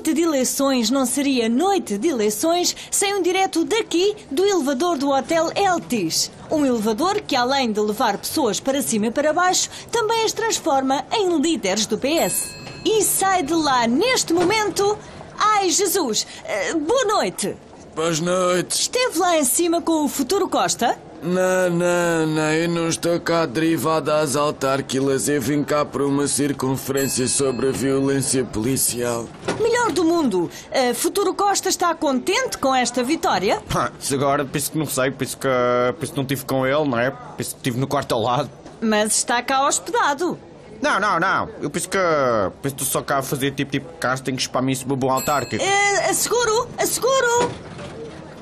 noite de eleições não seria noite de eleições sem um direto daqui do elevador do Hotel Eltis. Um elevador que, além de levar pessoas para cima e para baixo, também as transforma em líderes do PS. E sai de lá neste momento. Ai, Jesus! Eh, boa noite! Boas noites. Esteve lá em cima com o futuro Costa? Não, não, não, eu não estou cá derivado às autárquilas. Eu vim cá para uma circunferência sobre a violência policial. Melhor do mundo, uh, Futuro Costa está contente com esta vitória? Pá, agora penso que não sei, penso que, penso que não estive com ele, não é? Penso que estive no quarto ao lado. Mas está cá hospedado. Não, não, não. Eu penso que. Penso que só cá a fazer tipo, tipo castings para mim subir o bom autárquico. Uh, asseguro, asseguro!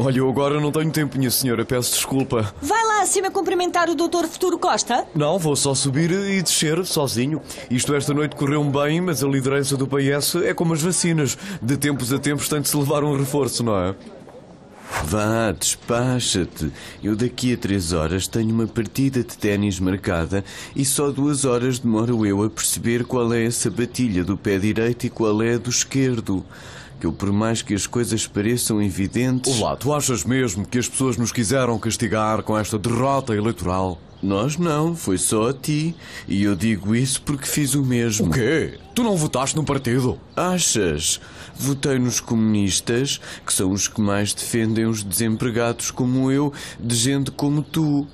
Olha, eu agora não tenho tempo, minha senhora, peço desculpa. Vai lá acima cumprimentar o Dr. Futuro Costa? Não, vou só subir e descer, sozinho. Isto esta noite correu-me bem, mas a liderança do PS é como as vacinas. De tempos a tempos tem de se levar um reforço, não é? Vá, despacha-te. Eu daqui a três horas tenho uma partida de ténis marcada e só duas horas demoro eu a perceber qual é a sabatilha do pé direito e qual é a do esquerdo que eu, por mais que as coisas pareçam evidentes. Olá, tu achas mesmo que as pessoas nos quiseram castigar com esta derrota eleitoral? Nós não, foi só a ti. E eu digo isso porque fiz o mesmo. O quê? Tu não votaste no partido? Achas? Votei nos comunistas, que são os que mais defendem os desempregados como eu, de gente como tu.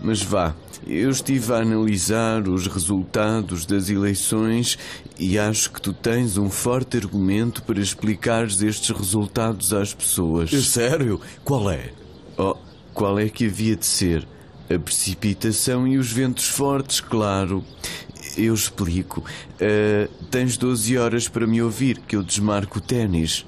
Mas vá, eu estive a analisar os resultados das eleições e acho que tu tens um forte argumento para explicares estes resultados às pessoas. É sério? Qual é? Oh, qual é que havia de ser? A precipitação e os ventos fortes, claro. Eu explico. Uh, tens 12 horas para me ouvir, que eu desmarco o ténis.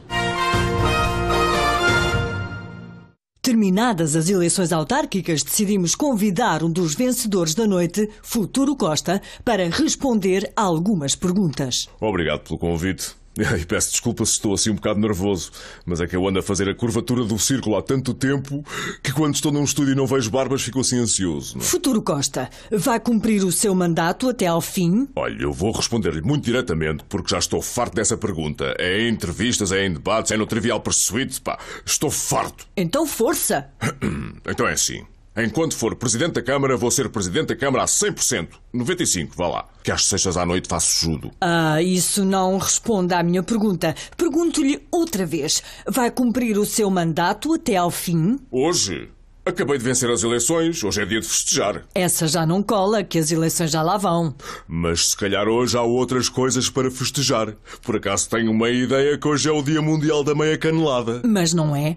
Terminadas as eleições autárquicas, decidimos convidar um dos vencedores da noite, Futuro Costa, para responder a algumas perguntas. Obrigado pelo convite. E peço desculpa se estou assim um bocado nervoso, mas é que eu ando a fazer a curvatura do círculo há tanto tempo que quando estou num estúdio e não vejo barbas fico assim ansioso. É? Futuro Costa, vai cumprir o seu mandato até ao fim? Olha, eu vou responder-lhe muito diretamente porque já estou farto dessa pergunta. É em entrevistas, é em debates, é no Trivial Pursuit, pá. Estou farto. Então força! Então é assim. Enquanto for Presidente da Câmara, vou ser Presidente da Câmara a 100%. 95, vá lá. Que às sextas à noite faço judo. Ah, isso não responde à minha pergunta. Pergunto-lhe outra vez. Vai cumprir o seu mandato até ao fim? Hoje? Acabei de vencer as eleições, hoje é dia de festejar. Essa já não cola, que as eleições já lá vão. Mas se calhar hoje há outras coisas para festejar. Por acaso tenho uma ideia que hoje é o Dia Mundial da Meia Canelada. Mas não é?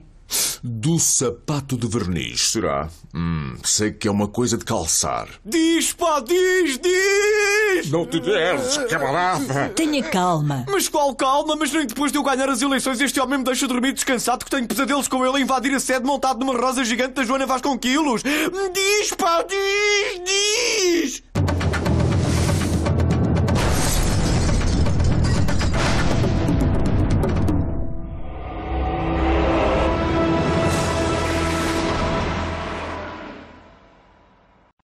do sapato de verniz. Será? Hum, sei que é uma coisa de calçar. Diz, pá, diz, diz! Não te deres, camarada! Tenha calma. Mas qual calma? Mas nem depois de eu ganhar as eleições, este homem me deixa dormir descansado que tenho pesadelos com ele a invadir a sede montado numa rosa gigante da Joana quilos Diz, pá, diz, diz!